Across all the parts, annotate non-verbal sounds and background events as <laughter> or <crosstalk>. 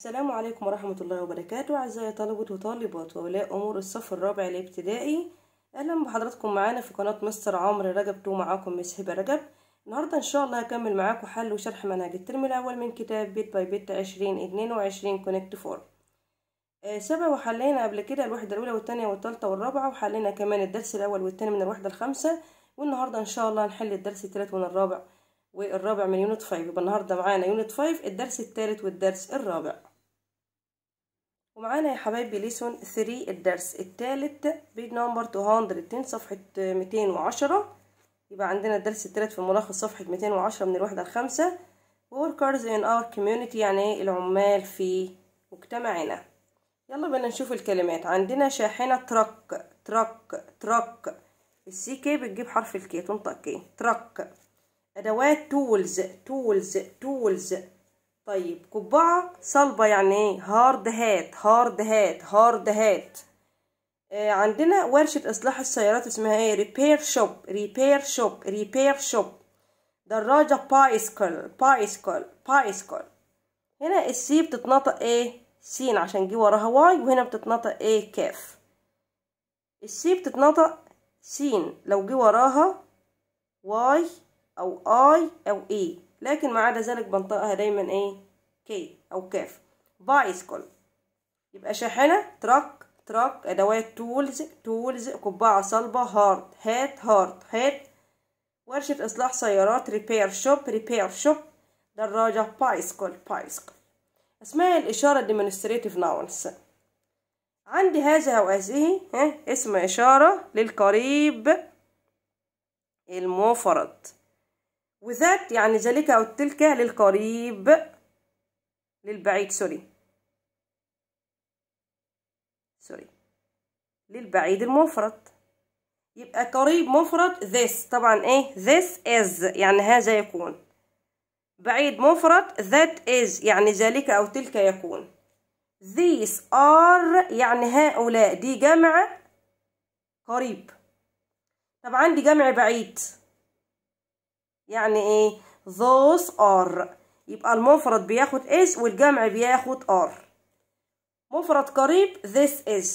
السلام عليكم ورحمة الله وبركاته أعزائي طلبة وطالبات وولاء أمور الصف الرابع الابتدائي أهلا بحضراتكم معانا في قناة مستر عمرو رجب تو معاكم مس هبة رجب النهاردة إن شاء الله هكمل معاكم حل وشرح منهج الترم الأول من كتاب بيت باي بيت عشرين اتنين وعشرين كونكت فور سبع وحلينا قبل كده الوحدة الأولى والتانية والتالتة والرابعة وحلينا كمان الدرس الأول والتاني من الوحدة الخامسة والنهاردة إن شاء الله هنحل الدرس التالت من الرابع والرابع من يونت فايف يبقى النهاردة معانا يونت فايف الدرس الثالث والدرس الرابع ومعانا يا حبايبي ليسون 3 الدرس الثالث بيج نمبر 210 صفحة 210 يبقى عندنا الدرس الثالث في ملخص صفحة 210 من الوحده الخامسه workers in our community يعني العمال في مجتمعنا يلا بينا نشوف الكلمات عندنا شاحنة ترك ترك ترك السي كي بتجيب حرف الكي تنطق كي ترك ادوات تولز تولز تولز طيب قبعة صلبة يعني ايه هارد هات هارد هات هارد هات آه، عندنا ورشة إصلاح السيارات اسمها ايه ريبير شوب ريبير شوب ريبير شوب دراجة بايسكل بايسكل بايسكل هنا السي بتتنطق ايه سين عشان جه وراها واي وهنا بتتنطق ايه كاف السي بتتنطق سين لو جه وراها واي او اي او ايه لكن ما عدا ذلك بنطقها دايما ايه كي او كاف بايسكل يبقى شاحنة تراك تراك أدوات تولز تولز قبعة صلبة هارد هات هارد هات ورشة إصلاح سيارات ريبير شوب ريبير شوب دراجة بايسكل بايسكل اسمها الإشارة ديمونستريتيف ناونس عندي هذا وهذه اسم إشارة للقريب المفرد وذات يعني ذلك أو تلك للقريب للبعيد سوري سوري للبعيد المفرد يبقى قريب مفرد this طبعا ايه this is يعني هذا يكون بعيد مفرد that is يعني ذلك أو تلك يكون these are يعني هؤلاء دي جمع قريب طبعا دي جمع بعيد يعني ايه those are يبقى المفرد بياخد is والجمع بياخد are مفرد قريب this is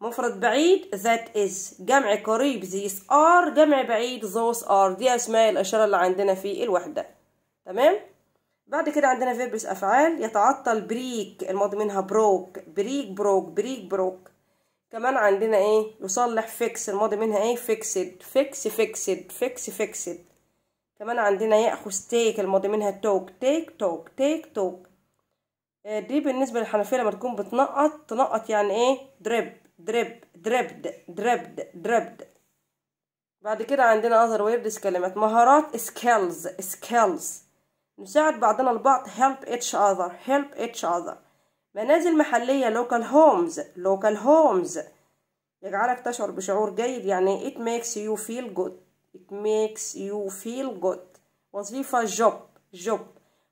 مفرد بعيد that is جمع قريب these are جمع بعيد those are دي اسماء الاشاره اللي عندنا في الوحده تمام بعد كده عندنا فيربس افعال يتعطل بريك الماضي منها بروك بريك بروك بريك بروك كمان عندنا ايه يصلح فيكس الماضي منها ايه فيكسد فيكس فيكسد فيكس فيكسد كمان عندنا يأخذ تيك الماضي منها توك تيك توك تيك توك آه، دي بالنسبة للحنفية لما تكون بتنقط تنقط يعني ايه درب درب دربد دربد دربد بعد كده عندنا اذر ويردس كلمات مهارات سكيلز سكيلز نساعد بعضنا البعض هيلب اتش اذر هيلب اتش اذر منازل محلية local homes local homes يجعلك تشعر بشعور جيد يعني it makes you feel good it makes you feel good وظيفة job job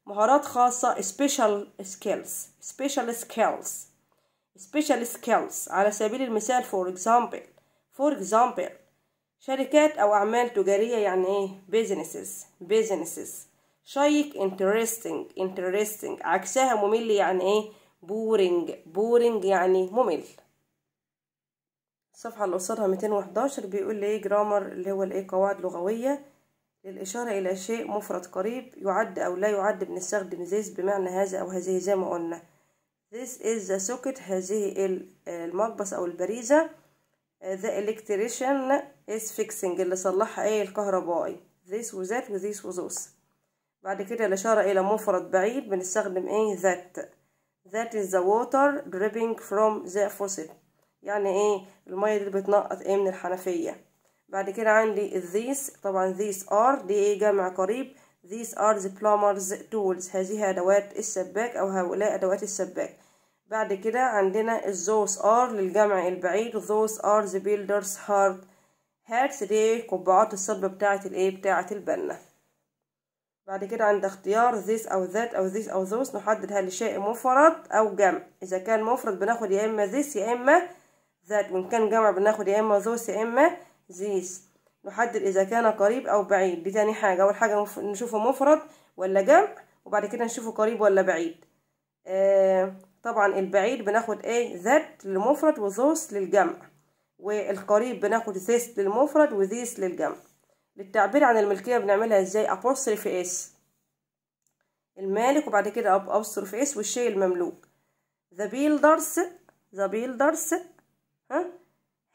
مهارات خاصة special skills special skills special skills على سبيل المثال for example for example شركات أو أعمال تجارية يعني إيه businesses businesses شيك interesting interesting عكسها ممل يعني إيه boring boring يعني ممل الصفحة اللي قصادها 211 بيقول لي جرامر اللي هو الايه قواعد لغوية للإشارة إلى شيء مفرد قريب يعد أو لا يعد بنستخدم this بمعنى هذا أو هذه زي ما قلنا this is the socket هذه المقبس أو البريزة the electrician is fixing اللي صلحها ايه الكهربائي this و that و this و those بعد كده الإشارة إلى مفرد بعيد بنستخدم ايه that that is the water dripping from the faucet يعني ايه المية دي بتنقط ايه من الحنفية بعد كده عندي الذيس طبعا ذيس ار دي ايه جمع قريب ذيس ار the plumbers tools هذه ادوات السباك او هؤلاء ادوات السباك بعد كده عندنا الزوس ار للجمع البعيد those ار the builders hard هاتس دي إيه، قبعات الصلب بتاعة الايه بتاعة البنة بعد كده عند اختيار this او that او this او those نحدد هل شيء مفرد او جمع اذا كان مفرد بناخد يا اما this يا اما ذات كان جمع بناخد يا إما ذوس يا إما ذيس نحدد إذا كان قريب أو بعيد دي تاني حاجة أول حاجة نشوفه مفرد ولا جمع وبعد كده نشوفه قريب ولا بعيد آه طبعا البعيد بناخد إيه ذات للمفرد وذوس للجمع والقريب بناخد ذيس للمفرد وذيس للجمع للتعبير عن الملكية بنعملها إزاي في إس المالك وبعد كده في إس والشيء المملوك ذا builders ذا builders ها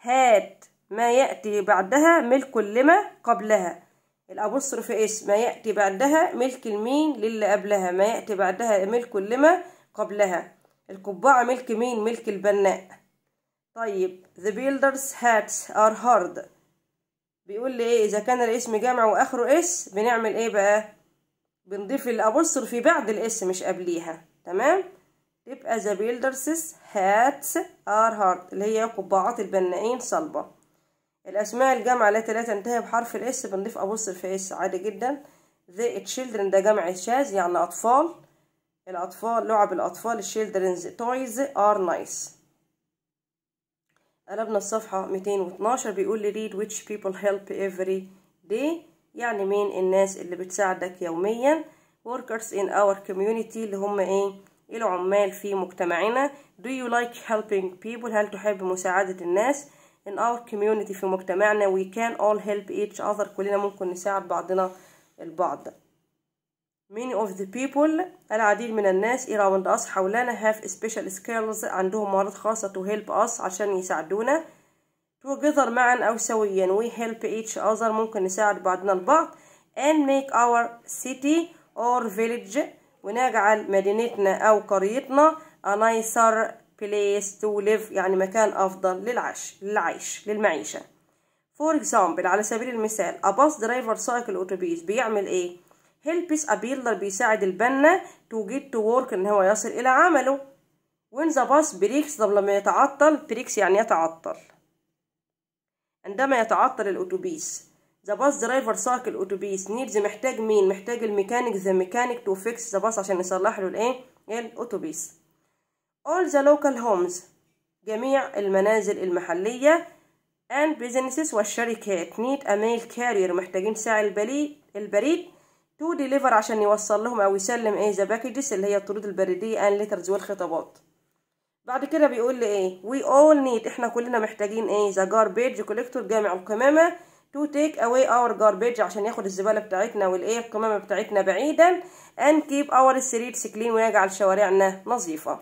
هات ما يأتي بعدها ملك لما قبلها الأبصر في اس ما يأتي بعدها ملك لمين للي قبلها ما يأتي بعدها ملك لما قبلها القبعة ملك مين ملك البناء طيب the builders hats are hard بيقول لي ايه اذا كان الاسم جمع واخره اس بنعمل ايه بقى بنضيف الأبصر في بعد الإس مش قبليها تمام تبقى ذا builders هاتس ار هارد اللي هي قبعات البنائين صلبة الأسماء الجامعة التي لا تنتهي بحرف الاس بنضيف أبوصرف اس عادي جدا ذا تشيلدرن ده جمع شاذ يعني أطفال الأطفال لعب الأطفال children's تويز ار نايس قلبنا الصفحة 212 بيقول لي ريد which people help every day يعني مين الناس اللي بتساعدك يوميا workers in our community اللي هم ايه العمال في مجتمعنا Do you like helping people هل تحب مساعدة الناس in our community في مجتمعنا we can all help each other كلنا ممكن نساعد بعضنا البعض many of the people العديد من الناس around us حولنا have special skills عندهم مهارات خاصة to help us عشان يساعدونا together معا أو سويا we help each other ممكن نساعد بعضنا البعض and make our city or village ونجعل مدينتنا أو قريتنا a nicer place to live يعني مكان أفضل للعيش للعيش للمعيشة for example على سبيل المثال a bus driver سائق الأتوبيس بيعمل إيه helps a builder بيساعد البنا to get to work إن هو يصل إلى عمله when the bus breaks طب لما يتعطل breaks يعني يتعطل عندما يتعطل الأتوبيس ذا باص درايفر ساق الاتوبيس نيدز محتاج مين محتاج الميكانيك ذا ميكانيك تو فيكس ذا باص عشان يصلح له الايه الاتوبيس all the local homes جميع المنازل المحلية and businesses والشركات need a mail carrier محتاجين ساعي البريد البريد to deliver عشان يوصل لهم او يسلم ايه the packages اللي هي الطرود البريدية and letters والخطابات بعد كده بيقول لي ايه we all need احنا كلنا محتاجين ايه the garbage collector جامع القمامة to take away our garbage عشان ياخد الزباله بتاعتنا والايه القمامه بتاعتنا بعيدا and keep our streets clean ويجعل شوارعنا نظيفه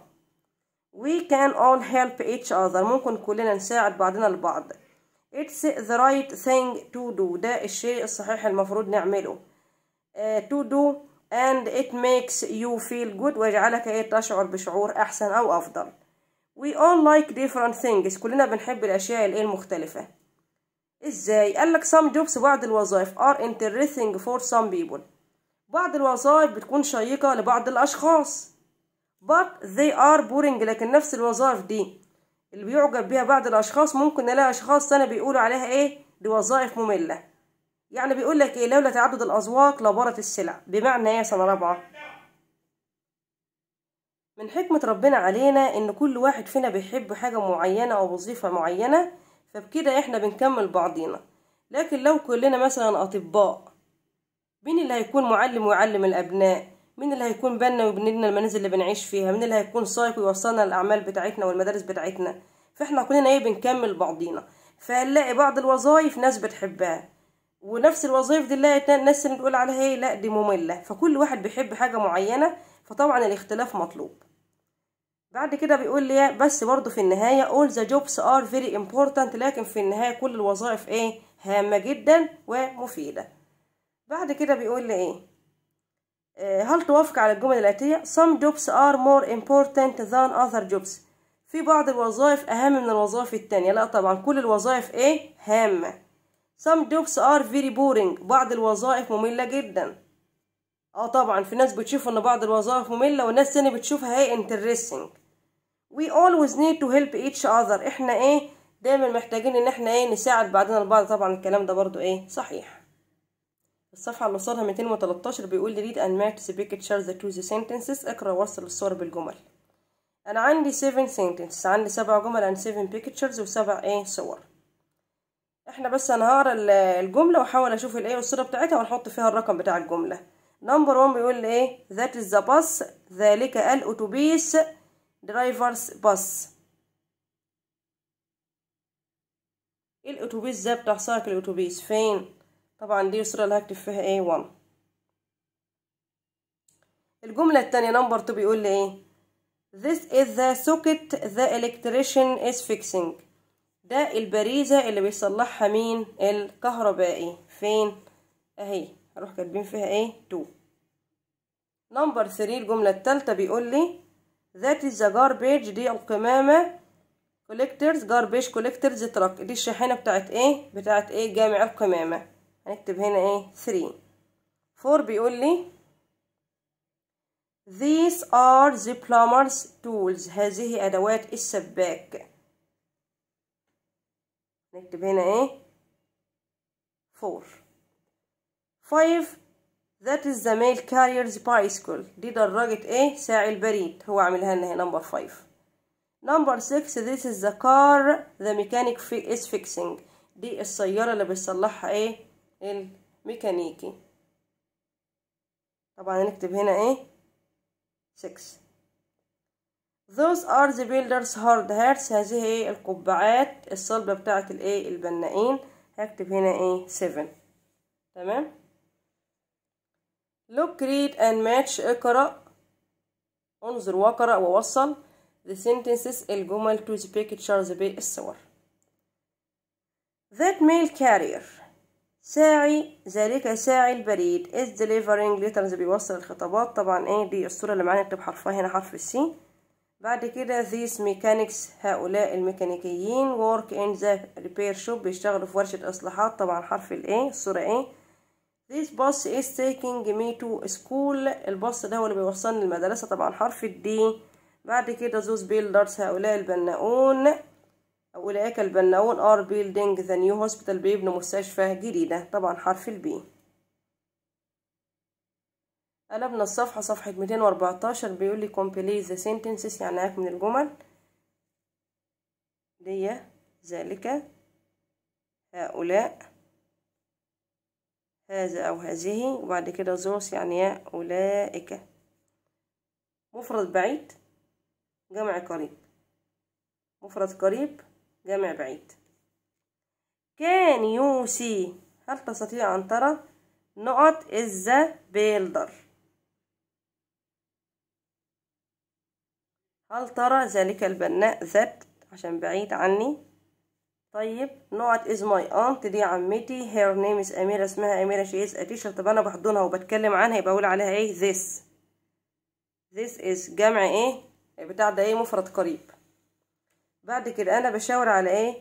we can all help each other ممكن كلنا نساعد بعضنا البعض it's the right thing to do ده الشيء الصحيح المفروض نعمله uh, to do and it makes you feel good ويجعلك ايه تشعر بشعور احسن او افضل we all like different things كلنا بنحب الاشياء الايه المختلفه ازاي قال لك some jobs بعض الوظائف are interesting for some people بعض الوظائف بتكون شيقة لبعض الأشخاص but they are boring لكن نفس الوظائف دي اللي بيعجب بيها بعض الأشخاص ممكن نلاقي أشخاص تانية بيقولوا عليها إيه دي وظائف مملة يعني بيقول لك إيه لولا تعدد الأذواق لبارت السلع بمعنى إيه سنة رابعة من حكمة ربنا علينا إن كل واحد فينا بيحب حاجة معينة أو وظيفة معينة فبكده احنا بنكمل بعضينا لكن لو كلنا مثلا اطباء مين اللي هيكون معلم ويعلم الابناء مين اللي هيكون بنا لنا المنازل اللي بنعيش فيها مين اللي هيكون سايق ويوصلنا الاعمال بتاعتنا والمدارس بتاعتنا فاحنا كلنا ايه بنكمل بعضينا فهنلاقي بعض الوظايف ناس بتحبها ونفس الوظائف دي الناس اللي بتقول عليها ايه لا دي ممله فكل واحد بيحب حاجه معينه فطبعا الاختلاف مطلوب بعد كده بيقول لي بس برضو في النهاية all the jobs are very important لكن في النهاية كل الوظائف ايه هامة جدا ومفيدة بعد كده بيقول لي ايه آه، هل توافق على الجمل الآتية some jobs are more important than other jobs في بعض الوظائف أهم من الوظائف التانية لا طبعا كل الوظائف ايه هامة some jobs are very boring بعض الوظائف مملة جدا اه طبعا في ناس بتشوف ان بعض الوظائف مملة وناس تانية بتشوفها هي انترستنج we always need to help each other احنا ايه دايما محتاجين ان احنا ايه نساعد بعضنا البعض طبعا الكلام ده برضو ايه صحيح الصفحة اللي وصلها 213 بيقول لي read and match the pictures to the sentences اقرا وصل الصور بالجمل انا عندي 7 sentences عندي سبع جمل عن 7 pictures وسبع ايه صور احنا بس انا هقرا الجملة واحاول اشوف الايه والصورة بتاعتها ونحط فيها الرقم بتاع الجملة نمبر 1 بيقول ايه ذات از ذا باس ذلك الاتوبيس درايفرز باس الاتوبيس ده بتاع سايكل الاتوبيس فين طبعا دي الصوره اللي هكتب فيها ايه 1 الجمله الثانيه نمبر 2 بيقول لي ايه This is the socket the electrician is fixing ده البريزة اللي بيصلحها مين الكهربائي فين اهي هنروح كاتبين فيها ايه تو نمبر 3 الجملة التالتة بيقول لي ذات از the garbage دي القمامة كوليكترز جاربيج كوليكترز truck دي الشاحنة بتاعت ايه بتاعت ايه جامع القمامة هنكتب هنا ايه 3 4 بيقول لي These are the plumber's tools هذه أدوات السباك نكتب هنا ايه 4 5 that is the mail carrier's bicycle دي دراجة ايه ساعي البريد هو عاملها لنا هي نمبر 5 نمبر 6 this is the car the mechanic is fixing دي السيارة اللي بيصلحها ايه الميكانيكي طبعا هنكتب هنا ايه 6 those are the builders hard hats هذه هي القبعات الصلبة بتاعة الايه البنائين هكتب هنا ايه 7 تمام look read and match اقرأ انظر وقرأ ووصل the sentences الجمل to the pictures بالصور that mail carrier ساعي ذلك ساعي البريد is delivering letters بيوصل الخطابات طبعا ايه دي الصورة اللي معانا نكتب حرفها هنا حرف C بعد كده these mechanics هؤلاء الميكانيكيين work in the repair shop بيشتغلوا في ورشة اصلاحات طبعا حرف الايه الصورة ايه This bus is taking me to school الباص ده هو اللي بيوصلني المدرسة طبعا حرف D. بعد كده those builders هؤلاء البناؤون أولئك البناؤون are building the new hospital بيبنوا مستشفى جديدة طبعا حرف ال B. قلبنا الصفحة صفحة 214 بيقول لي complete the sentences يعني أكمل الجمل ليا ذلك هؤلاء هذا أو هذه وبعد كده زوس يعني أولئك مفرد بعيد جمع قريب مفرد قريب جمع بعيد كان يوسي هل تستطيع أن ترى نقط از بيلدر هل ترى ذلك البناء ذات عشان بعيد عني طيب نقط از ماي انت دي عمتي هير نيم از اميره اسمها اميره شي از اتيشر طب انا بحضنها وبتكلم عنها يبقى اقول عليها ايه ذس ذس از جمع ايه بتاع ده ايه مفرد قريب بعد كده انا بشاور على ايه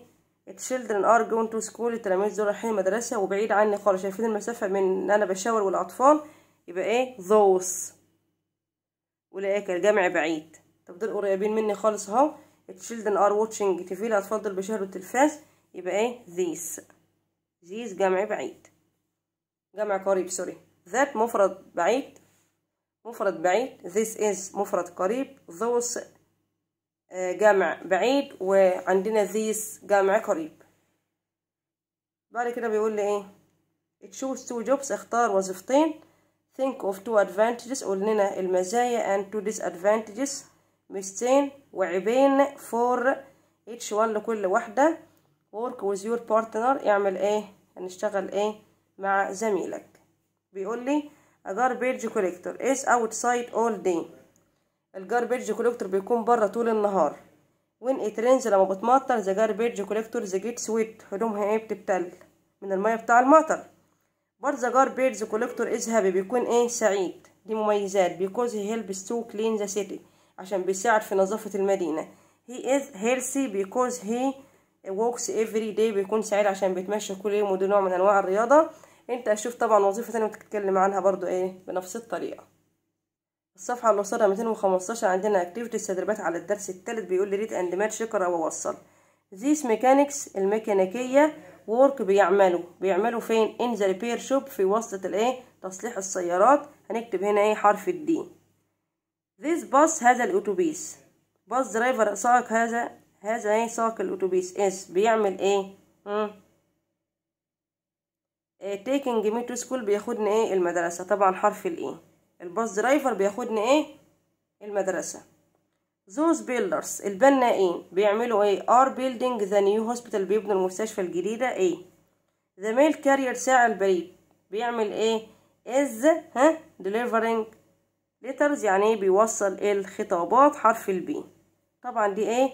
children are going to school التلاميذ دول رايحين المدرسه وبعيد عني خالص شايفين المسافه من انا بشاور والاطفال يبقى ايه those ولاقيك الجمع بعيد طب دول قريبين مني خالص اهو children are watching TV الأطفال بيشاهدوا التلفاز يبقى ايه these these جمع بعيد جمع قريب سوري that مفرد بعيد مفرد بعيد this is مفرد قريب those آه، جمع بعيد وعندنا this جمع قريب بعد كده بيقول لي ايه choose two jobs اختار وظيفتين think of two advantages قول لنا المزايا and two disadvantages ميستين وعيبين فور اتش وان لكل واحدة work with your partner اعمل ايه هنشتغل ايه مع زميلك بيقول لي a garbage collector is outside all day ال garbage collector بيكون بره طول النهار when it rains لما بتمطر the garbage collector the get wet هدومها ايه بتبتل من المية بتاع المطر برضه the garbage collector is happy بيكون ايه سعيد دي مميزات because he helps to clean the city عشان بيساعد في نظافة المدينة he is healthy because he walks every day بيكون سعيد عشان بيتمشى كل يوم ودي نوع من انواع الرياضة انت هتشوف طبعا وظيفة تانية بتتكلم عنها برضو ايه بنفس الطريقة الصفحة اللي قصادها 215 عندنا activities تدريبات على الدرس التالت بيقول لي ريد اند ماتش اقرا ووصل ذيس mechanics الميكانيكية work بيعملوا بيعملوا فين ان ذا ريبير شوب في وسط الايه تصليح السيارات هنكتب هنا ايه حرف الدي this bus هذا الأتوبيس باص درايفر سائق هذا هذا ايه سائق الأتوبيس اس إيه، بيعمل ايه هم. إيه، taking مي تو سكول بياخدني ايه المدرسه طبعا حرف الإيه. E. الباص درايفر بياخدني ايه المدرسه زوز بيلدرز البنائين بيعملوا ايه ار بيلدينج ذا نيو هوسبيتال بيبنوا المستشفى الجديده ايه ذا ميل كارير ساعة البريد بيعمل ايه از ها ديليفرينج letters يعني بيوصل الخطابات حرف البي طبعا دي ايه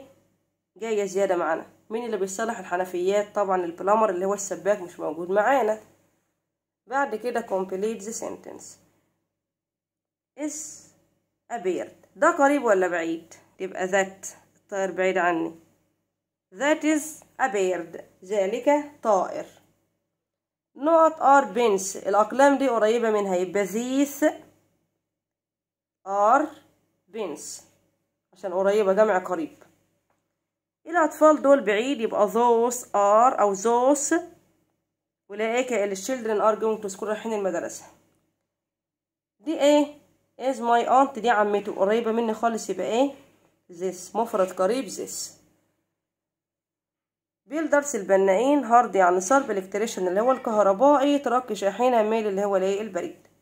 جاية زيادة معانا مين اللي بيصلح الحنفيات طبعا البلامر اللي هو السباك مش موجود معانا بعد كده complete the sentence is a bird ده قريب ولا بعيد يبقى that الطائر بعيد عني that is bird ذلك طائر نقط are pins الأقلام دي قريبة منها يبقى these ار بنس عشان قريبة جمع قريب الأطفال دول بعيد يبقى those are أو those أولئك اللي children are going to school رايحين المدرسة دي ايه is my aunt دي عمته قريبة مني خالص يبقى ايه this مفرد قريب this بيلدرز البنائين هارد يعني صلب الكتريشن اللي هو الكهربائي ترك شاحنة ميل اللي هو الايه البريد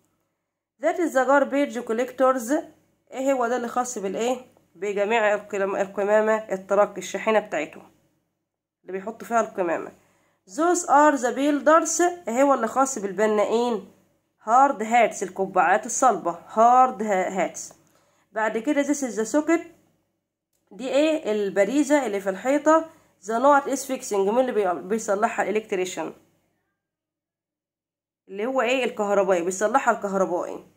ذات الزجار بيج كوليكتورز ايه هو ده اللي خاص بالايه بجميع القمامة الترقي الشاحنة بتاعته اللي بيحطوا فيها القمامة زوس ار ذا بيلدرز ايه هو اللي خاص بالبنائين هارد هاتس القبعات الصلبة هارد هاتس بعد كده ذس از ذا سوكت دي ايه البريزة اللي في الحيطة ذا نوت از فيكسنج مين اللي بيصلحها الالكتريشن اللي هو ايه الكهربائي بيصلحها الكهربائي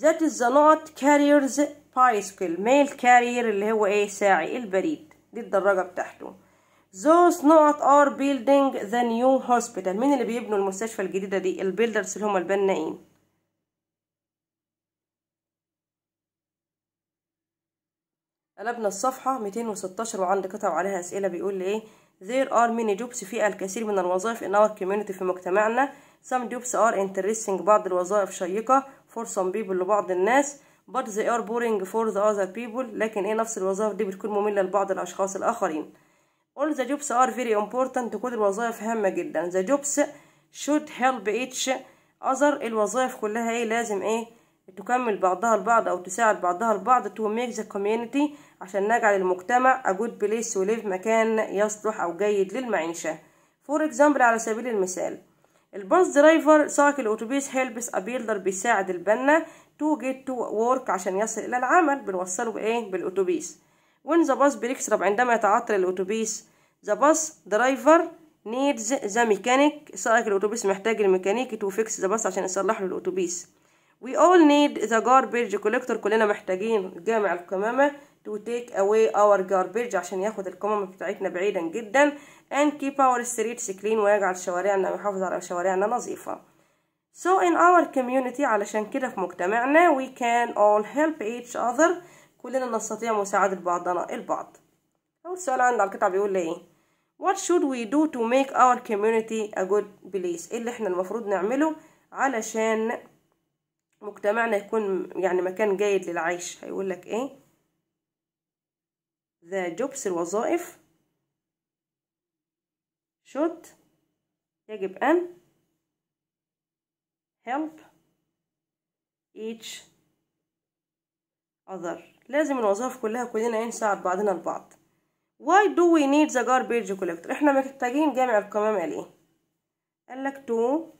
that is the كاريرز carriers bicycle ميل carrier اللي هو ايه ساعي البريد دي الدراجة بتاعته those not are building the new hospital مين اللي بيبنوا المستشفى الجديدة دي البيلدرز اللي هم البنائين قلبنا الصفحة 216 وعند قطع عليها أسئلة بيقول لي إيه There are many jobs في الكثير من الوظائف in our community في مجتمعنا Some jobs are interesting بعض الوظائف شيقة for some people لبعض الناس but they are boring for the other people لكن ايه نفس الوظائف دي بتكون مملة لبعض الأشخاص الآخرين all the jobs are very important كل الوظائف هامة جدا the jobs should help each other الوظائف كلها ايه لازم ايه تكمل بعضها البعض أو تساعد بعضها البعض to make the community عشان نجعل المجتمع a good place to live مكان يصلح أو جيد للمعيشة for example على سبيل المثال الباص درايفر سائق الاتوبيس هيلبس ابيلدر بيساعد البنا تو جيت تو وورك عشان يصل الى العمل بنوصله بايه بالاتوبيس وين ذا باص بريكسرب عندما يتعطل الاتوبيس ذا باص درايفر نيدز ذا ميكانيك سائق الاتوبيس محتاج الميكانيكي تو فيكس ذا باص عشان يصلح له الاتوبيس وي اول نيد ذا جاربيج كوليكتور كلنا محتاجين جامع القمامه تو تيك اواي اور جاربيج عشان ياخد القمامه بتاعتنا بعيدا جدا and keep our streets clean ويجعل شوارعنا ويحافظ على شوارعنا نظيفة so in our community علشان كده في مجتمعنا we can all help each other كلنا نستطيع مساعدة بعضنا البعض أول سؤال عند على القطعة بيقول لي إيه what should we do to make our community a good place إيه اللي إحنا المفروض نعمله علشان مجتمعنا يكون يعني مكان جيد للعيش هيقول لك إيه the jobs الوظائف should يجب أن help each other لازم الوظائف كلها كلنا نساعد بعضنا البعض why do we need the garbage collector احنا محتاجين جامع القمامة ليه قال لك to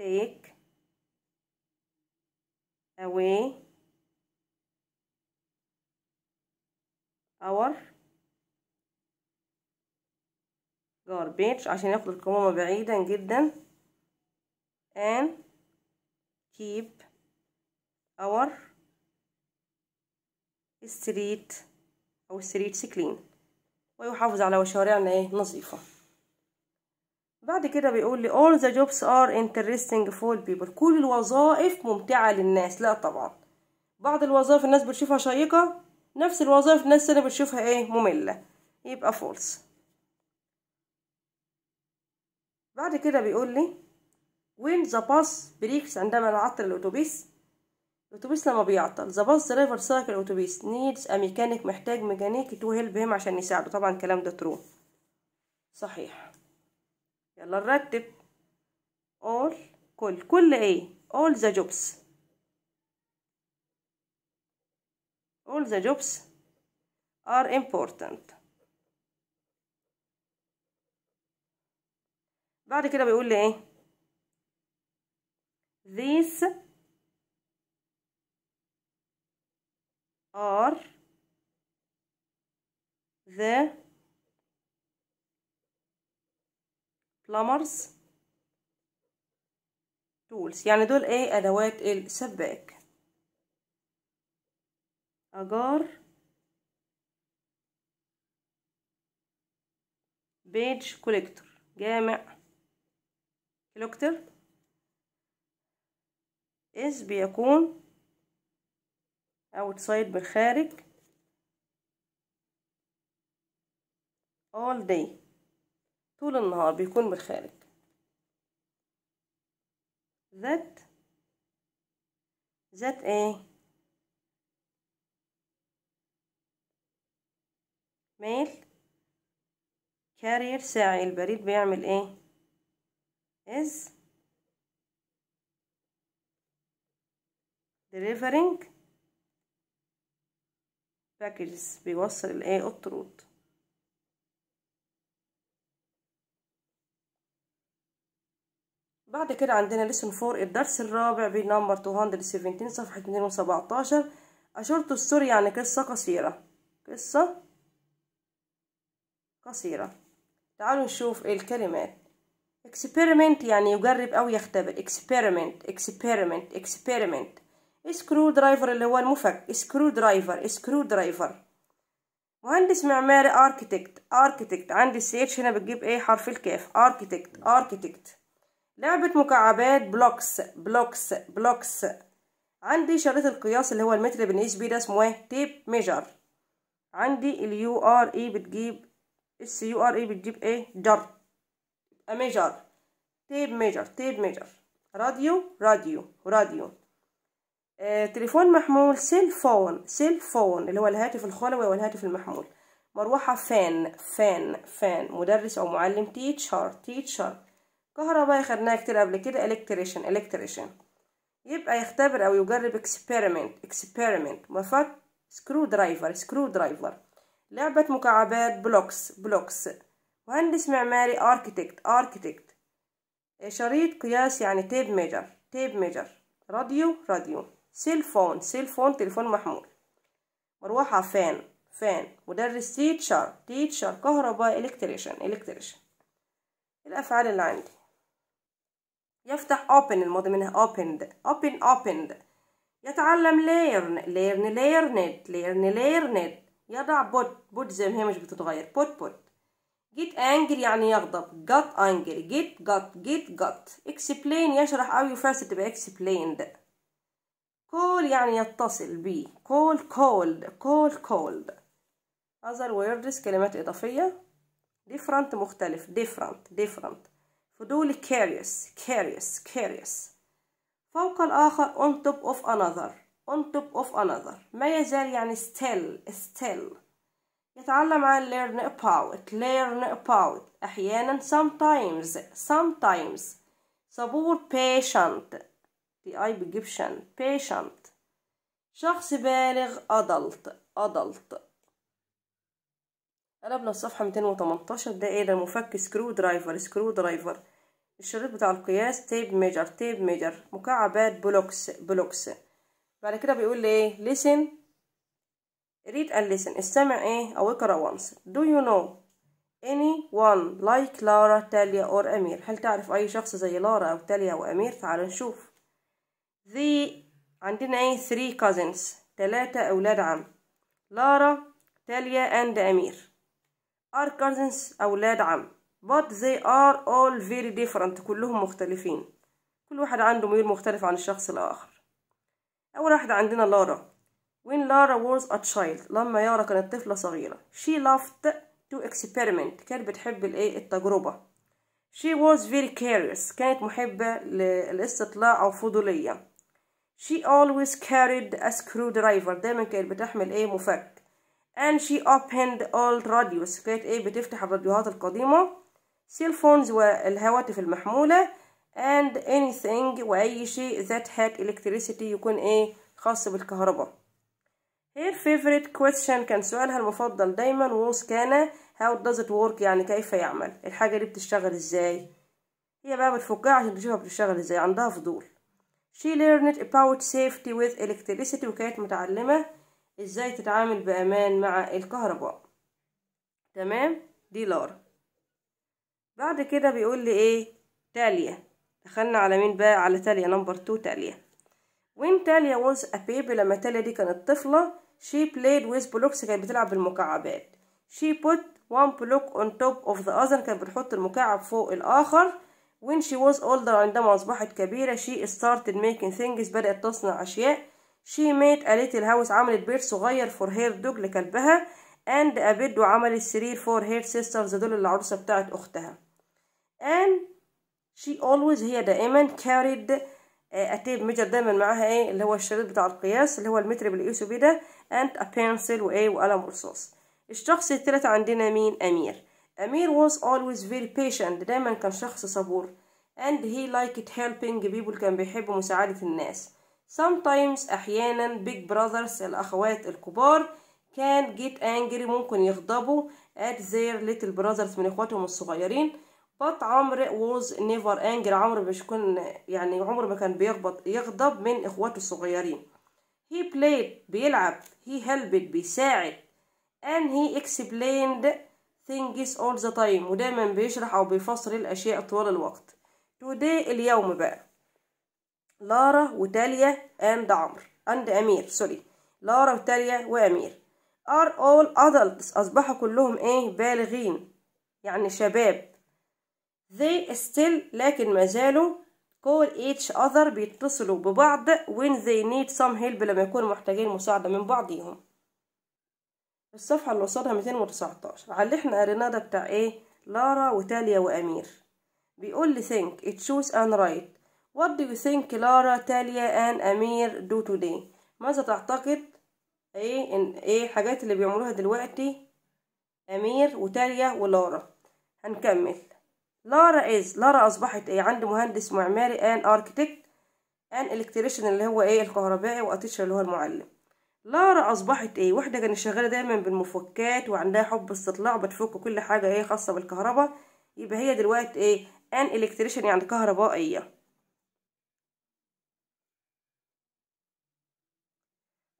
take away our garbage عشان ياخد القمامة بعيدا جدا and keep our street أو streets clean ويحافظ على شوارعنا ايه نظيفة بعد كده بيقول لي all the jobs are interesting for people كل الوظائف ممتعة للناس لا طبعا بعض الوظائف الناس بتشوفها شيقة نفس الوظائف الناس انا بتشوفها ايه مملة يبقى فولس بعد كده بيقول لي وين ذا باس بريكس عندما نعطل الاتوبيس الاتوبيس لما بيعطل ذا باس درايفر سايكل الاتوبيس نيدز ا ميكانيك محتاج ميكانيكي تو هيلب هيم عشان يساعده طبعا الكلام ده ترو صحيح يلا نرتب اول كل كل ايه all the jobs all the jobs are important بعد كده بيقول لي ايه these are the plumbers tools يعني دول ايه ادوات السباك اجار بيج كوليكتور جامع لوكتر إذ بيكون outside بالخارج all day طول النهار بيكون بالخارج that that ايه ميل كارير ساعي البريد بيعمل ايه is delivering packages بيوصل الايه الطرود بعد كده عندنا lesson 4 الدرس الرابع بنمبر 217 صفحة 217 أشرت السوري يعني قصة قصيرة قصة قصيرة تعالوا نشوف الكلمات experiment يعني يجرب أو يختبر experiment experiment experiment سكرو درايفر اللي هو المفك سكرو درايفر سكرو درايفر مهندس معماري اركيتكت اركيتكت عندي السيتش اتش هنا بتجيب ايه حرف الكاف اركيتكت اركيتكت لعبة مكعبات بلوكس بلوكس بلوكس عندي شريط القياس اللي هو المتر بنقيس بيه ده اسمه ايه تيب ميجر عندي اليو ار اي e بتجيب السي يو ار اي بتجيب ايه جرت ميجر تيب ميجر تيب ميجر راديو راديو راديو آه، تليفون محمول سيل فون سيل فون اللي هو الهاتف الخلوي والهاتف المحمول مروحة فان فان فان مدرس أو معلم تيتشر تيتشر كهرباء خدناها كتير قبل كده الكتريشن الكتريشن يبقى يختبر أو يجرب اكسبيرمنت اكسبيرمنت مفك سكرو درايفر سكرو درايفر لعبة مكعبات بلوكس بلوكس مهندس معماري اركتكت اركتكت إيه، شريط قياس يعني تيب ميجر تيب ميجر راديو راديو سيل فون سيل فون تليفون محمول مروحة فان فان مدرس تيتشر تيتشر كهرباء الكتريشن الكتريشن الأفعال اللي عندي يفتح open الماضي منها opened open opened يتعلم learn learn learned learn learned يضع بوت بوت زي ما هي مش بتتغير بوت بوت get angry يعني يغضب got angry get got get got explain يشرح او يفسر تبقى explained call يعني يتصل بي كول كولد كول كولد other words كلمات اضافيه different مختلف different different فضولي curious curious curious فوق الآخر on top of another on top of another ما يزال يعني still still نتعلم عن learn about learn about أحيانا sometimes sometimes صبور patient تي اي بتجيب شن patient شخص بالغ adult adult قلبنا الصفحة 218 ده ايه ده مفك سكرو درايفر سكرو درايفر الشريط بتاع القياس تيب ميجر تيب ميجر مكعبات بلوكس بلوكس بعد كده بيقول لي ايه listen read and listen استمع ايه او اقرأ وانصر do you know anyone like Laura تاليا or أمير هل تعرف أي شخص زي لارا أو تاليا أو أمير تعالوا نشوف the عندنا ايه three cousins تلاتة أولاد عم لارا تاليا and أمير are cousins أولاد عم but they are all very different كلهم مختلفين كل واحد عنده ميول مختلف عن الشخص الآخر أول واحدة عندنا لارا when Lara was a child لما يارا كانت طفلة صغيرة she loved to experiment كانت بتحب الايه التجربة she was very curious كانت محبة للاستطلاع أو فضولية she always carried a screwdriver دايما كانت بتحمل ايه مفك and she opened all radios كانت ايه بتفتح الراديوهات القديمة cell phones والهواتف المحمولة and anything وأي شيء that had electricity يكون ايه خاص بالكهرباء Her favorite question كان سؤالها المفضل دايما was كان how does it work يعني كيف يعمل الحاجة دي بتشتغل ازاي هي بقى بتفكها عشان تشوفها بتشتغل ازاي عندها فضول she learned about safety with electricity وكانت متعلمة ازاي تتعامل بأمان مع الكهرباء تمام دي لارا بعد كده بيقول لي ايه تالية دخلنا على مين بقى على تالية نمبر تو تالية when Talia was a baby لما تاليا دي كانت طفلة she played with blocks كانت بتلعب بالمكعبات she put one block on top of the other كانت بتحط المكعب فوق الآخر when she was older عندما أصبحت كبيرة she started making things بدأت تصنع أشياء she made a little house عملت بيت صغير for her dog لكلبها and a bed وعملت سرير for her sisters دول العروسة بتاعت أختها and she always هي دائما carried التيب ميجر دايما معاها ايه اللي هو الشريط بتاع القياس اللي هو المتر بالقيسو بيه and ا بنسل وايه وقلم رصاص الشخص التالت عندنا مين امير امير was always very patient دايما كان شخص صبور and he liked helping people كان بيحب مساعدة الناس sometimes احيانا big brothers الاخوات الكبار كان get angry ممكن يغضبوا at their little brothers من اخواتهم الصغيرين but عمرو was never angry عمرو مش كن يعني عمرو ما كان بيغبط يغضب من اخواته الصغيرين he played بيلعب he helped بيساعد and he explained things all the time ودايما بيشرح او بيفسر الاشياء طوال الوقت today اليوم بقى لارا وتاليا and عمر and امير سوري لارا وتاليا وامير are all adults اصبحوا كلهم ايه بالغين يعني شباب they still لكن ما زالوا call each other بيتصلوا ببعض when they need some help لما يكونوا محتاجين مساعدة من بعضهم الصفحة اللي وصلها 219 على اللي احنا قريناه ده بتاع ايه لارا وتاليا وأمير بيقول لي think it choose and write what do you think لارا تاليا and أمير do today ماذا تعتقد ايه ان ايه حاجات اللي بيعملوها دلوقتي أمير وتاليا ولارا هنكمل لارا از لارا اصبحت ايه عند مهندس معماري ان اركتكت ان الكتريشن اللي هو ايه الكهربائي واتيشر اللي هو المعلم لارا اصبحت ايه واحده كانت شغاله دايما بالمفكات وعندها حب استطلاع بتفك كل حاجه ايه خاصه بالكهرباء يبقى هي دلوقتي ايه ان الكتريشن يعني كهربائيه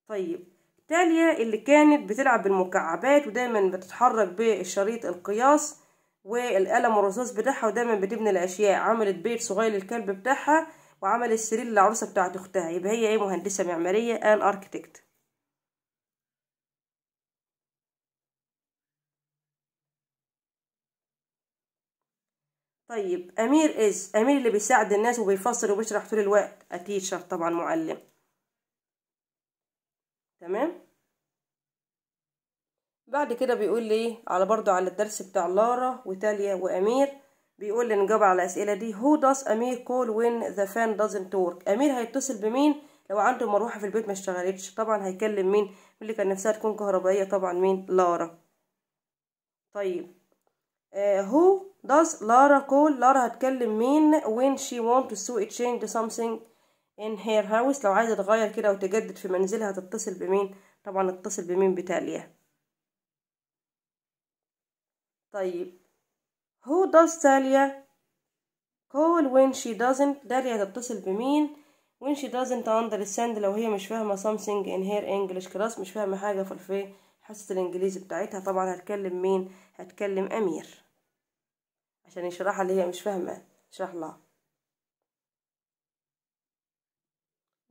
طيب تاليا اللي كانت بتلعب بالمكعبات ودايما بتتحرك بالشريط القياس والقلم والرصاص بتاعها ودايما بتبني الاشياء عملت بيت صغير للكلب بتاعها وعمل السرير للعروسه بتاعت اختها يبقى هي ايه مهندسه معماريه ان اركتكت طيب امير از امير اللي بيساعد الناس وبيفسر وبيشرح طول الوقت اتيشر طبعا معلم تمام بعد كده بيقول لي على برضو على الدرس بتاع لارا وتاليا وامير بيقول لي نجاوب على الاسئله دي هو داز امير كول وين ذا فان دازنت ورك امير هيتصل بمين لو عنده مروحه في البيت ما اشتغلتش طبعا هيكلم مين اللي كان نفسها تكون كهربائيه طبعا مين لارا طيب هو آه، داز لارا كول لارا هتكلم مين وين شي وونت تو تشينج سامثينج ان هير هاوس لو عايزه تغير كده وتجدد في منزلها هتتصل بمين طبعا اتصل بمين بتاليا طيب هو does Talia call when she doesn't داليا تتصل بمين when she doesn't understand لو هي مش فاهمة something in her English class مش فاهمة حاجة في الفي حصة الإنجليزي بتاعتها طبعا هتكلم مين هتكلم أمير عشان يشرحها اللي هي مش فاهمة اشرح لها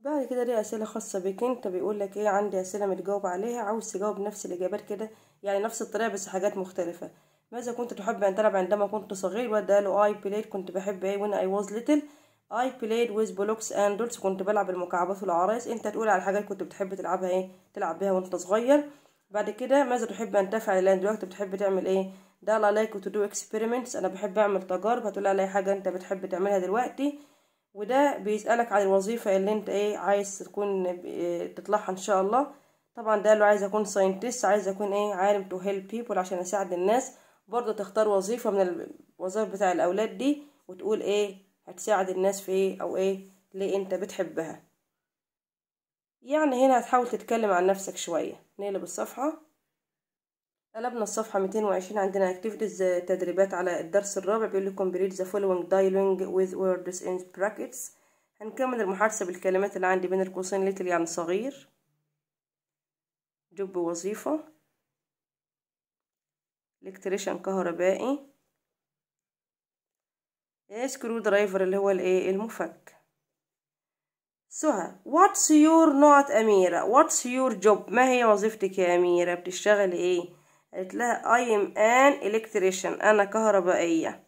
بعد كده ليه أسئلة خاصة بك أنت بيقول لك إيه عندي أسئلة متجاوب عليها عاوز تجاوب نفس الإجابات كده يعني نفس الطريقة بس حاجات مختلفة ماذا كنت تحب أن تلعب عندما كنت صغير والد قال I played كنت بحب إيه when I was little I played with blocks and dolls كنت بلعب المكعبات والعرايس أنت تقول على الحاجات كنت بتحب تلعبها إيه تلعب بيها وأنت صغير بعد كده ماذا تحب أن تفعل الآن دلوقتي بتحب تعمل إيه ده I like to do experiments أنا بحب أعمل تجارب هتقول على أي حاجة أنت بتحب تعملها دلوقتي وده بيسألك عن الوظيفة اللي أنت إيه عايز تكون آه، تطلعها إن شاء الله طبعا ده قال له عايز أكون ساينتست عايز أكون إيه عالم to help people عشان أساعد الناس برضه تختار وظيفة من الوظائف بتاع الأولاد دي وتقول إيه هتساعد الناس في إيه أو إيه اللي أنت بتحبها يعني هنا هتحاول تتكلم عن نفسك شوية نقلب الصفحة قلبنا الصفحة 220 عندنا activities آه، تدريبات على الدرس الرابع بيقول لكم complete the following dialogue with words in brackets هنكمل المحادثة بالكلمات اللي عندي بين القوسين ليتل يعني صغير جب وظيفة الكتريشن كهربائي سكرو درايفر اللي هو الايه المفك سهى واتس يور نوت اميره واتس يور جوب ما هي وظيفتك يا اميره بتشتغلي ايه قالت لها اي ام ان الكتريشن انا كهربائيه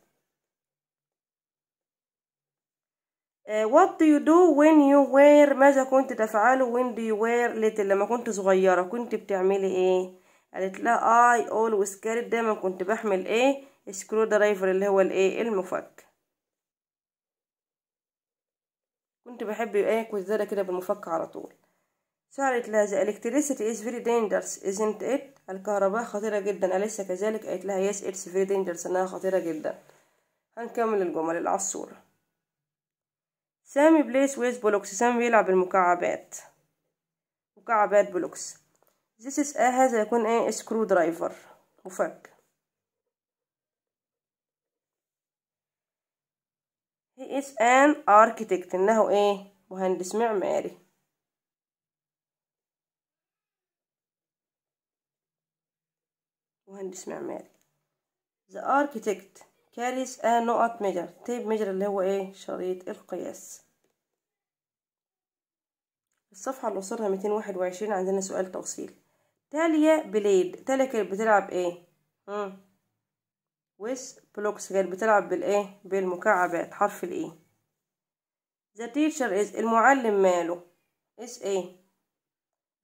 وات دو يو دو وين يو وير ماذا كنت تفعله وين دو يو وير ليتل لما كنت صغيره كنت بتعملي ايه قالت لها اي اولويز كاريت دايما كنت بحمل ايه سكرو درايفر اللي هو الايه المفك كنت بحب ايه كوزاره كده بالمفك على طول سألت لها the electricity is very dangerous isn't it الكهرباء خطيرة جدا أليس كذلك قالت لها yes it's very dangerous إنها خطيرة جدا هنكمل الجمل اللي على الصورة سامي بليس ويز بلوكس سامي بيلعب بالمكعبات مكعبات بلوكس this is a هذا يكون ايه سكرو درايفر مفك he is an architect انه ايه مهندس معماري مهندس معماري the architect carries a نقط ميجر تيب ميجر اللي هو ايه شريط القياس الصفحة اللي وصلها 221 عندنا سؤال توصيل تاليا بليد تاليا كانت بتلعب ايه مم. ويس بلوكس كانت بتلعب بالايه بالمكعبات حرف الايه the teacher is المعلم ماله is a إيه؟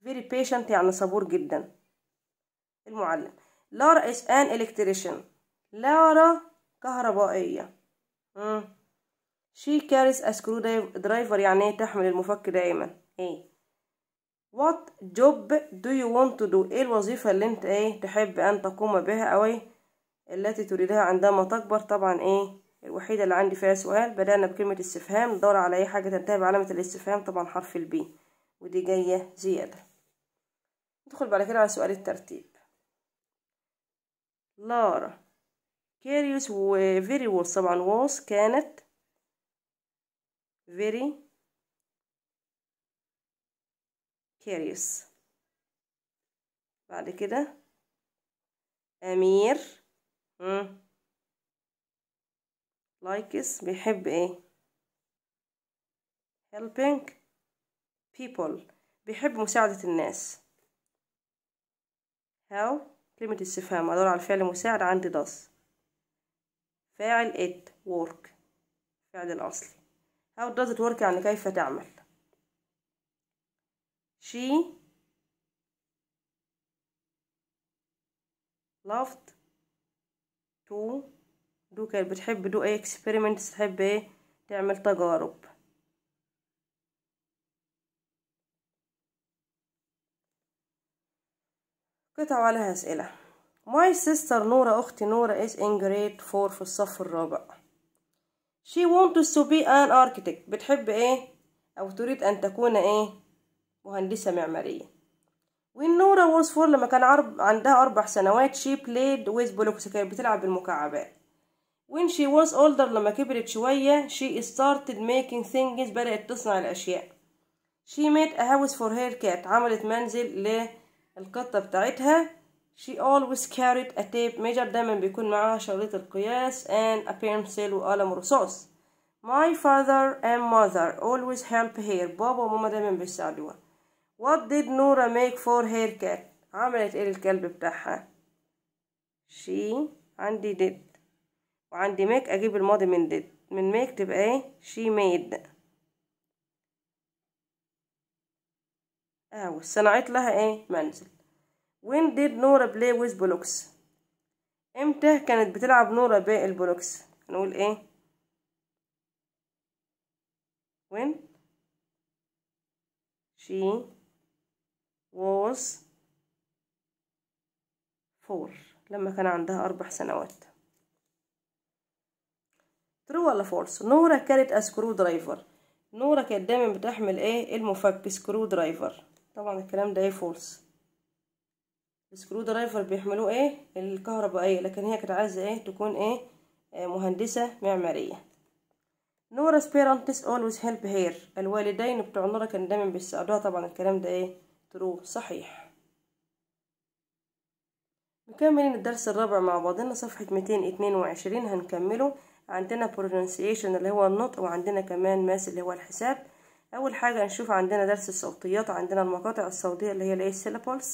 very patient يعني صبور جدا المعلم لارا is an electrician لارا كهربائية مم. she carries a screwdriver يعني تحمل المفك دائما ايه What job do you want to do ايه الوظيفة اللي انت ايه تحب ان تقوم بها او ايه التي تريدها عندما تكبر طبعا ايه الوحيدة اللي عندي فيها سؤال بدأنا بكلمة استفهام ندور على اي حاجة تنتهي بعلامة الاستفهام طبعا حرف البي ودي جاية زيادة ندخل بعد كده على سؤال الترتيب لارا كيريوس و very was طبعا was كانت very كاريوس بعد كده أمير مم. لايكس بيحب ايه helping people بيحب مساعدة الناس how كلمة استفهام أدور على الفعل مساعد عندي does فاعل it work فعل الأصلي how does it work يعني كيف تعمل she loved to do كانت بتحب دو اي اكسبيرمنتس تحب ايه تعمل تجارب قطع عليها اسئله My sister نورة أختي نورة is in grade 4 في الصف الرابع She wants to be an architect بتحب ايه أو تريد أن تكون ايه مهندسة معمارية وين نورا وورسفور لما كان عرب عندها أربع سنوات شي بلايد ويز بلوكس كانت بتلعب بالمكعبات وين شي was older لما كبرت شوية she started making things بدأت تصنع الأشياء she made a house for her cat عملت منزل للقطة بتاعتها she always carried a tape measure دايما بيكون معاها شريط القياس and a pencil وقلم رصاص my father and mother always help her بابا وماما دايما بيساعدوها What did Nora make for her cat عملت ايه الكلب بتاعها she عندي did وعندي make اجيب الماضي من did من make تبقى ايه she made اه صنعت لها ايه منزل when did Nora play with blocks امتى كانت بتلعب نورا بالبلوكس هنقول ايه when she was four لما كان عندها أربع سنوات true ولا false نورا كانت سكرو درايفر نورا كانت دايما بتحمل ايه المفك سكرو درايفر طبعا الكلام ده ايه فولس السكرو درايفر بيحملوه ايه الكهربائية لكن هي كانت عايزة ايه تكون ايه آه، مهندسة معمارية نورا parents always help her الوالدين بتوع نورا كانوا دايما بيساعدوها طبعا الكلام ده ايه ترو صحيح مكملين الدرس الرابع مع بعضنا صفحة 222 هنكمله عندنا pronunciation اللي هو النطق وعندنا كمان ماس اللي هو الحساب أول حاجة نشوف عندنا درس الصوتيات عندنا المقاطع الصوتية اللي هي الـ syllables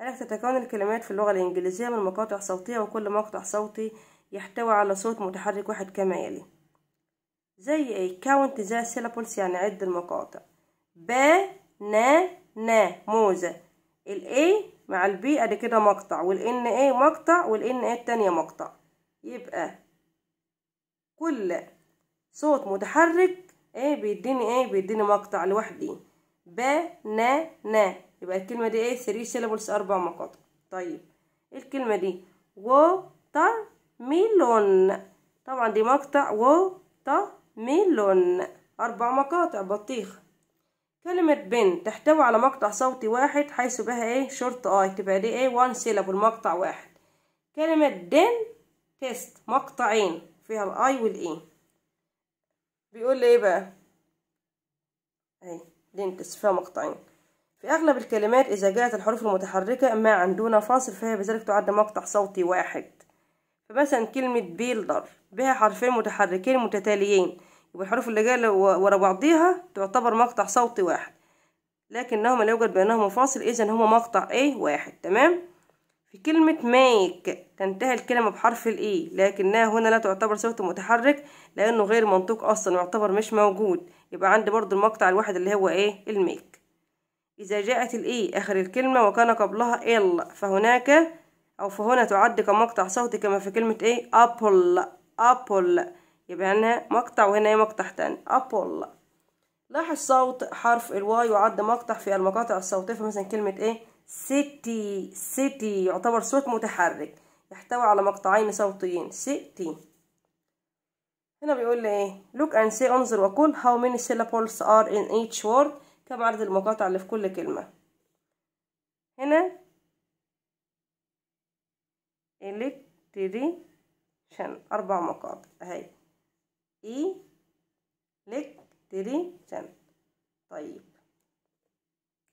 ألف تتكون الكلمات في اللغة الإنجليزية من مقاطع صوتية وكل مقطع صوتي يحتوي على صوت متحرك واحد كما يلي زي ايه كاونت the syllables يعني عد المقاطع ب ن نا موزة الاي مع البي ادي كده مقطع والان A مقطع والان A التانية مقطع يبقى كل صوت متحرك ايه بيديني ايه بيديني مقطع لوحدي ب نا نا يبقى الكلمة دي ايه 3 syllables اربع مقاطع طيب الكلمة دي ووتر ميلون طبعا دي مقطع ووتر ميلون اربع مقاطع بطيخ كلمة بن تحتوي على مقطع صوتي واحد حيث بها ايه شورت اي آه، تبقى دي ايه وان سيلاب المقطع واحد كلمة دين تيست مقطعين فيها الاي والاي e. بيقول لي ايه بقى اهي دين تيست فيها مقطعين في اغلب الكلمات اذا جاءت الحروف المتحركة ما عندنا فاصل فهي بذلك تعد مقطع صوتي واحد فمثلا كلمة بيلدر بها حرفين متحركين متتاليين وبالحروف اللي جايه ورا بعضيها تعتبر مقطع صوتي واحد لكنهما لا يوجد بينهما فاصل اذا هما مقطع ايه واحد تمام في كلمة ميك تنتهي الكلمة بحرف الإي e، لكنها هنا لا تعتبر صوت متحرك لأنه غير منطوق أصلا يعتبر مش موجود يبقى عندي برضو المقطع الواحد اللي هو إيه الميك إذا جاءت الإي e آخر الكلمة وكان قبلها إل فهناك أو فهنا تعد كمقطع صوتي كما في كلمة إيه أبل أبل يبقى هنا مقطع وهنا ايه مقطع تاني أبول لاحظ صوت حرف الواي يعد مقطع في المقاطع الصوتية فمثلا كلمة ايه سيتي سيتي يعتبر صوت متحرك يحتوي على مقطعين صوتيين سيتي هنا بيقول لي ايه لوك اند سي انظر وقل هاو ميني سيلابولز ار ان ايتش وورد كم عدد المقاطع اللي في كل كلمة هنا الكتريشن اربع مقاطع اهي إلكتريشن طيب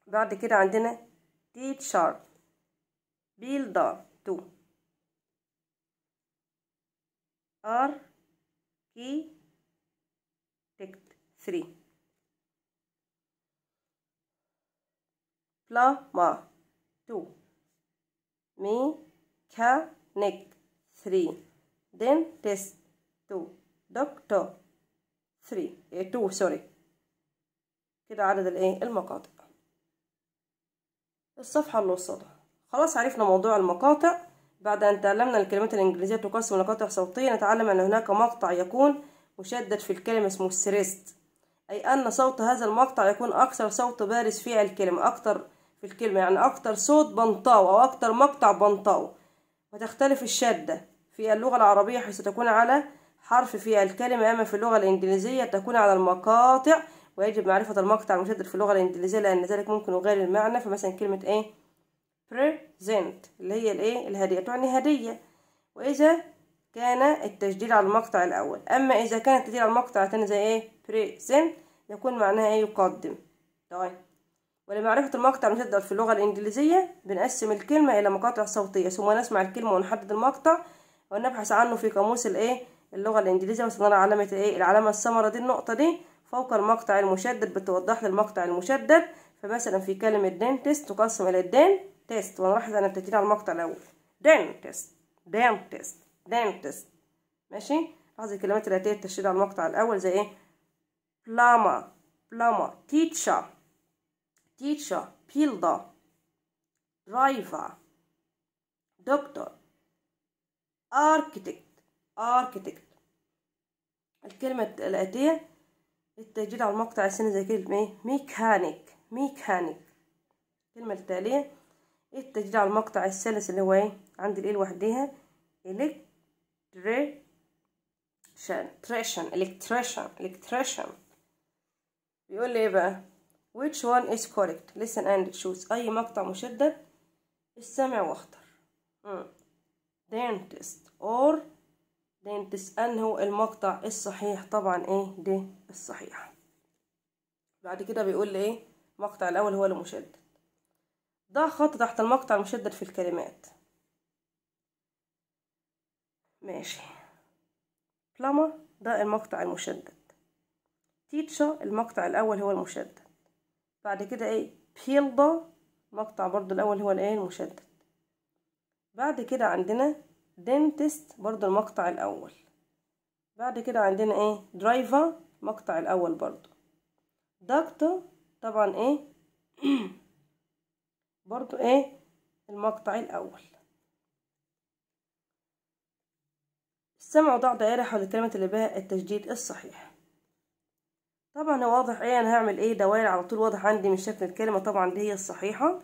بعد كده عندنا teacher builder two architect three plumber two Me, mechanic three test two دكتور ثري تو سوري كده عدد الايه المقاطع الصفحة اللي وصلها خلاص عرفنا موضوع المقاطع بعد أن تعلمنا الكلمات الإنجليزية تقسم لقطع صوتية نتعلم أن هناك مقطع يكون مشدد في الكلمة اسمه السريست أي أن صوت هذا المقطع يكون أكثر صوت بارز في الكلمة أكثر في الكلمة يعني أكثر صوت بنطاو أو أكثر مقطع بنطاو وتختلف الشدة في اللغة العربية حيث تكون على حرف في الكلمة أما في اللغة الإنجليزية تكون على المقاطع ويجب معرفة المقطع المشدد في اللغة الإنجليزية لأن ذلك ممكن يغير المعنى فمثلا كلمة إيه present اللي هي الإيه الهدية تعني هدية وإذا كان التشديد على المقطع الأول أما إذا كان التشديد على المقطع الثاني زي إيه present يكون معناها إيه يقدم طيب ولمعرفة المقطع المشدد في اللغة الإنجليزية بنقسم الكلمة إلى مقاطع صوتية ثم نسمع الكلمة ونحدد المقطع ونبحث عنه في قاموس الإيه اللغه الانجليزيه مثلا علامه ايه العلامه السمراء دي النقطه دي فوق المقطع المشدد بتوضح لي المقطع المشدد فمثلا في كلمه دينتست تقسم الى دين تيست وهنلاحظ انا ابتديت على المقطع الاول دينتست دينتست دينتست ماشي لاحظ الكلمات الاتيه التشديد على المقطع الاول زي ايه بلاما بلاما تيتشا تيتشا بيلدا درايفا دكتور اركيتكت اركتكت الكلمة الآتية التجديد على المقطع السنة زي كلمة ايه ميكانيك ميكانيك الكلمة التالية التجديد على المقطع الثالث اللي هو ايه عند الايه لوحديها إلكتريشن تريشن إلكتريشن إلكتريشن بيقول لي ايه بقى which one is correct listen and choose اي مقطع مشدد السمع واختر hmm. dentist or ده تسألني هو المقطع الصحيح طبعا ايه ده الصحيح بعد كده بيقول لي ايه المقطع الاول هو المشدد ضع خط تحت المقطع المشدد في الكلمات ماشي بلاما ده المقطع المشدد تيتشا المقطع الاول هو المشدد بعد كده ايه بيلدا المقطع برضو الاول هو الايه المشدد بعد كده عندنا دنتست برضو المقطع الأول بعد كده عندنا ايه درايفا المقطع الأول برضو دكتور طبعا ايه <clears throat> برضو ايه المقطع الأول السمع وضع دائرة حول الكلمة اللي بها التشديد الصحيح طبعا واضح ايه انا هعمل ايه دوائر على طول واضح عندي من شكل الكلمة طبعا دي هي الصحيحة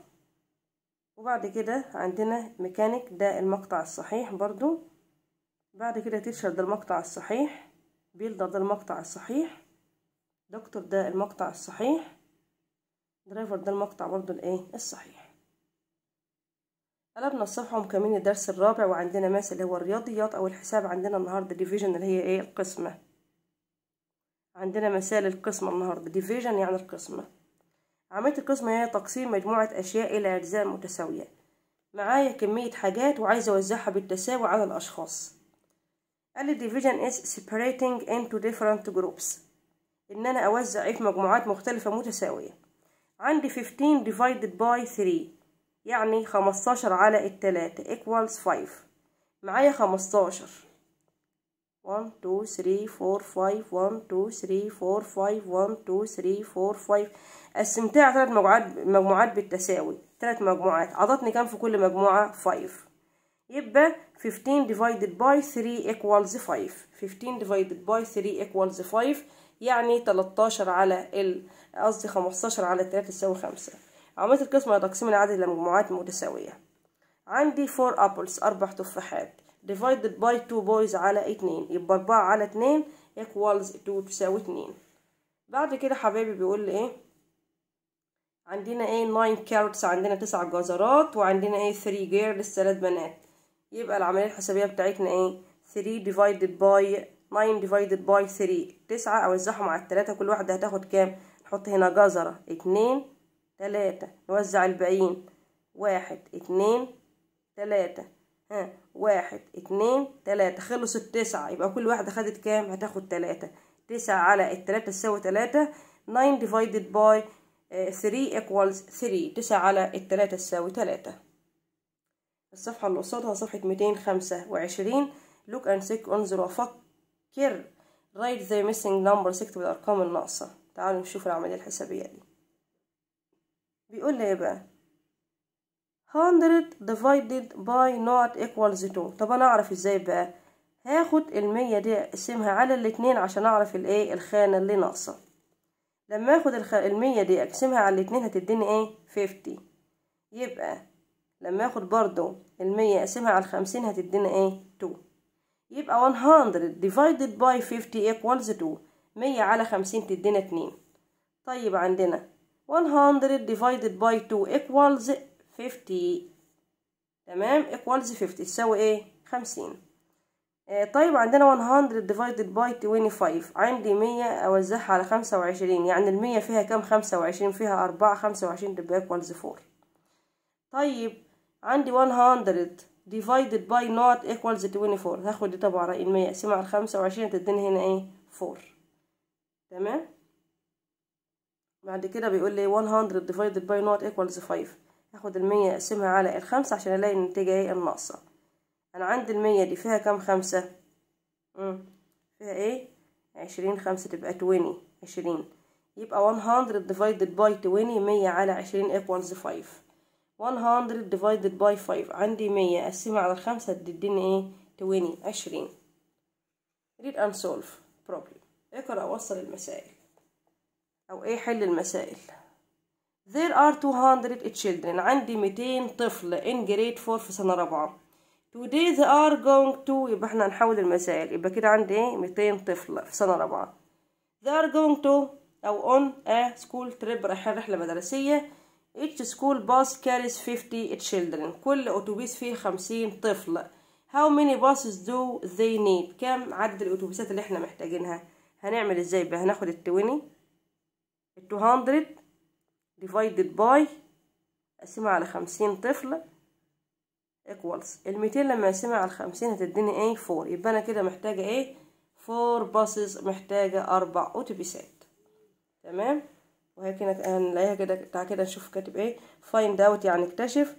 وبعد كده عندنا ميكانيك ده المقطع الصحيح برضو بعد كده تيشر ده المقطع الصحيح بيلدر ده المقطع الصحيح دكتور ده المقطع الصحيح درايفر ده المقطع برضو الايه الصحيح قلبنا الصفحة ومكملين الدرس الرابع وعندنا ماس اللي هو الرياضيات او الحساب عندنا النهاردة ديفيجن اللي هي ايه القسمة عندنا مسائل القسمة النهاردة ديفيجن يعني القسمة عملية القسمة هي يعني تقسيم مجموعة أشياء إلى أجزاء متساوية معايا كمية حاجات وعايزة أوزعها بالتساوي على الأشخاص قال لي division is separating into different groups إن أنا أوزع إيه في مجموعات مختلفة متساوية عندي 15 divided by 3 يعني 15 على التلاتة equals 5 معايا 15 1 2 3 4 5 1 2 3 4 5 1 2 3 4 5 قسمتها على ثلاث مجموعات مجموعات بالتساوي ثلاث مجموعات عطتني كام في كل مجموعة 5 يبقى 15 divided by 3 equals 5 15 divided by 3 equals 5 يعني 13 على ال قصدي 15 على 3 تساوي 5 عملية القسمة هي تقسيم العدد إلى مجموعات متساوية عندي 4 apples أربع تفاحات divided by 2 boys على 2 يبقى 4 على 2 equals 2 تساوي 2 بعد كده حبايبي بيقول لي ايه عندنا ايه 9 كاروتس عندنا 9 جزرات وعندنا ايه 3 جير للثلاث بنات يبقى العمليه الحسابيه بتاعتنا ايه 3 ديفايدد باي 9 ديفايدد باي 3 9 اوزعهم على التلاتة كل واحده هتاخد كام نحط هنا جزره 2 3 نوزع الباقيين 1 2 3 ها 1 2 3 خلص التسعة يبقى كل واحدة خدت كام هتاخد 3 9 على التلاتة تساوي 3 9 ديفايدد باي 3 equals 3 تسعة على التلاتة تساوي تلاتة الصفحة اللي قصادها صفحة 225 look and check انظر وفكر write the missing numbers اكتب الأرقام الناقصة تعالوا نشوف العملية الحسابية دي بيقول لي ايه بقى 100 divided by not equals 2 طب انا اعرف ازاي بقى هاخد المية دي اقسمها على الاتنين عشان اعرف الايه الخانة اللي ناقصة لما اخد المية دي اقسمها على الاتنين هتديني ايه فيفتي يبقى لما اخد برضو المية اقسمها على الخمسين هتديني ايه تو يبقى 100 divided by 50 equals 2 مية على خمسين تدينا اتنين طيب عندنا 100 divided by 2 equals 50 تمام equals 50 تساوي ايه خمسين آه، طيب عندنا 100 divided by 25 عندي 100 اوزعها على 25 يعني المية فيها كام 25 فيها 4 25 تبقى equals 4 طيب عندي 100 divided by not equals 24 هاخد دي طبعا رأي المية اقسمها على 25 تديني هنا ايه 4 تمام بعد كده بيقول لي 100 divided by not equals 5 هاخد المية اقسمها على 5 عشان الاقي النتيجة ايه الناقصة انا عندي المية دي فيها كام خمسة مم. فيها ايه عشرين خمسة تبقى تويني عشرين يبقى one hundred divided by twenty مية على عشرين equals five one hundred divided by five عندي مية قسمها على الخمسة تديني ايه تويني عشرين read and solve problem اقرأ وصل المسائل او ايه حل المسائل there are 200 children عندي 200 طفل in grade 4 في سنة رابعة today they are going to يبقى احنا هنحول المسائل يبقى كده عندي ايه 200 طفل في سنة رابعة they are going to أو on a school trip رايحين رحلة مدرسية each school bus carries 50 children كل أتوبيس فيه 50 طفل how many buses do they need كم عدد الأتوبيسات اللي احنا محتاجينها هنعمل ازاي بقى هناخد ال 20 ال 200 divided by قسمها على 50 طفل equals الميتين لما يسمع على الخمسين هتديني ايه فور يبقى انا كده محتاجة ايه فور باصز محتاجة اربع اتوبيسات تمام وهي كده هنلاقيها كده تعالى كده نشوف كاتب ايه find out يعني اكتشف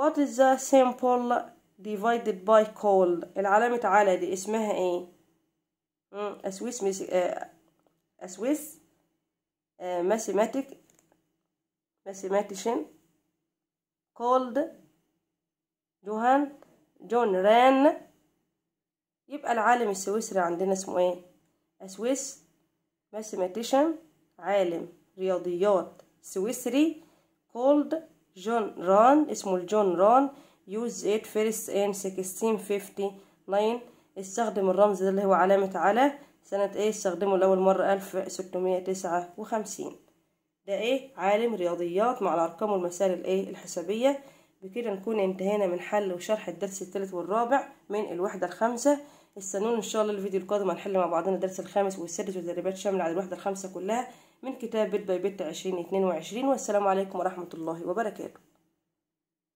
what is the sample divided by call العلامة على دي اسمها ايه اسويس ميس... اسويس ماثيماتيك ماثيماتيشن called جوهان جون ران يبقى العالم السويسري عندنا اسمه ايه اسويس ماثيماتيشن عالم رياضيات سويسري كولد جون ران اسمه جون ران يوز ات فيرست ان 1659 استخدم الرمز ده اللي هو علامة على سنة ايه استخدمه لأول مرة ألف ستمية تسعة وخمسين ده ايه عالم رياضيات مع الأرقام والمسائل الايه الحسابية بكده نكون انتهينا من حل وشرح الدرس الثالث والرابع من الوحدة الخامسة استنونا ان شاء الله الفيديو القادم هنحل مع بعضنا الدرس الخامس والسادس وتدريبات شاملة على الوحدة الخامسة كلها من كتاب بيت باي بيت عشرين اتنين وعشرين والسلام عليكم ورحمة الله وبركاته